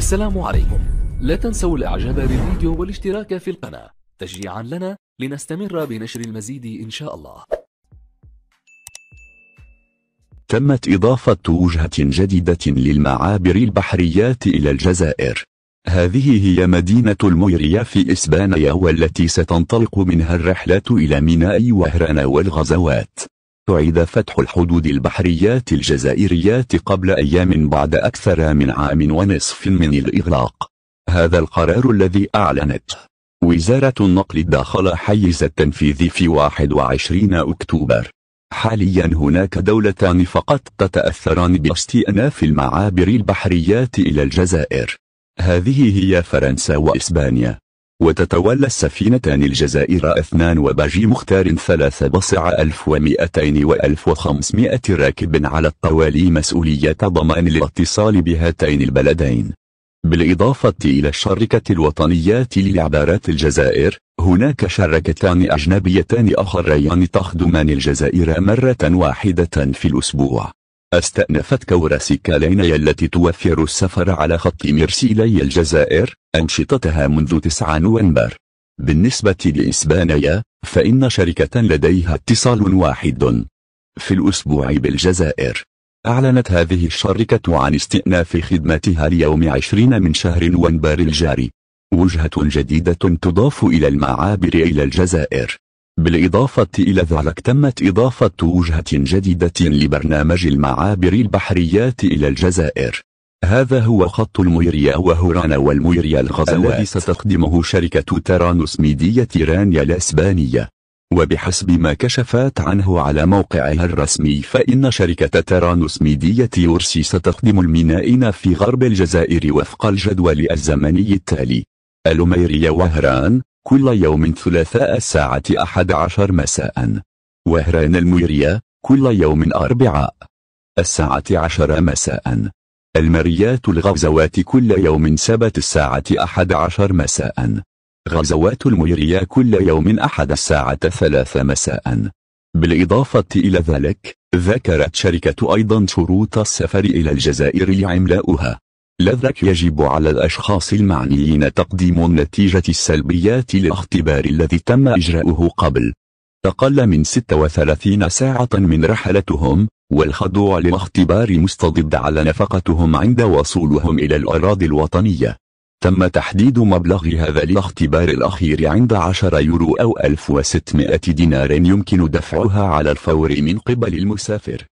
السلام عليكم لا تنسوا الاعجاب بالفيديو والاشتراك في القناة تشجيعا لنا لنستمر بنشر المزيد إن شاء الله تمت إضافة وجهة جديدة للمعابر البحريات إلى الجزائر هذه هي مدينة الميريا في إسبانيا والتي ستنطلق منها الرحلات إلى ميناء وهران والغزوات أعيد فتح الحدود البحريات الجزائريات قبل أيام بعد أكثر من عام ونصف من الإغلاق هذا القرار الذي أعلنته وزارة النقل داخل حيز التنفيذ في 21 أكتوبر حاليا هناك دولتان فقط تتأثران باستئناف المعابر البحريات إلى الجزائر هذه هي فرنسا وإسبانيا وتتولى السفينتان الجزائر أثنان وباجي مختار ثلاث بصع 1200 و 1500 راكب على الطوالي مسؤولية ضمان الاتصال بهاتين البلدين بالإضافة إلى الشركة الوطنية لعبارات الجزائر هناك شركتان أجنبيتان أخريان تخدمان الجزائر مرة واحدة في الأسبوع استأنفت كوراسيكا لينيا التي توفر السفر على خط مرسيلي الجزائر أنشطتها منذ 9 نوفمبر بالنسبة لإسبانيا فإن شركة لديها اتصال واحد في الأسبوع بالجزائر أعلنت هذه الشركة عن استئناف خدمتها ليوم 20 من شهر نوفمبر الجاري وجهة جديدة تضاف إلى المعابر إلى الجزائر بالإضافة إلى ذلك تمت إضافة وجهة جديدة لبرنامج المعابر البحريات إلى الجزائر هذا هو خط الميريا وهورانا والميريا الغزوات الذي ستخدمه شركة ترانوس ميديا تيرانيا الإسبانية وبحسب ما كشفت عنه على موقعها الرسمي فإن شركة ترانوس ميديا تيورسي ستخدم المينائين في غرب الجزائر وفق الجدول الزمني التالي الميريا وهران كل يوم ثلاثاء الساعة 11 مساء وهران الميريا كل يوم أربعاء الساعة 10 مساء المريات الغزوات كل يوم سبت الساعة أحد عشر مساء غزوات الميريا كل يوم أحد الساعة ثلاث مساء بالإضافة إلى ذلك ذكرت شركة أيضا شروط السفر إلى الجزائر لعملاؤها لذلك يجب على الأشخاص المعنيين تقديم النتيجة السلبية للاختبار الذي تم إجراؤه قبل تقل من 36 ساعة من رحلتهم والخضوع لاختبار مستضد على نفقتهم عند وصولهم إلى الأراضي الوطنية تم تحديد مبلغ هذا الاختبار الأخير عند 10 يورو أو 1600 دينار يمكن دفعها على الفور من قبل المسافر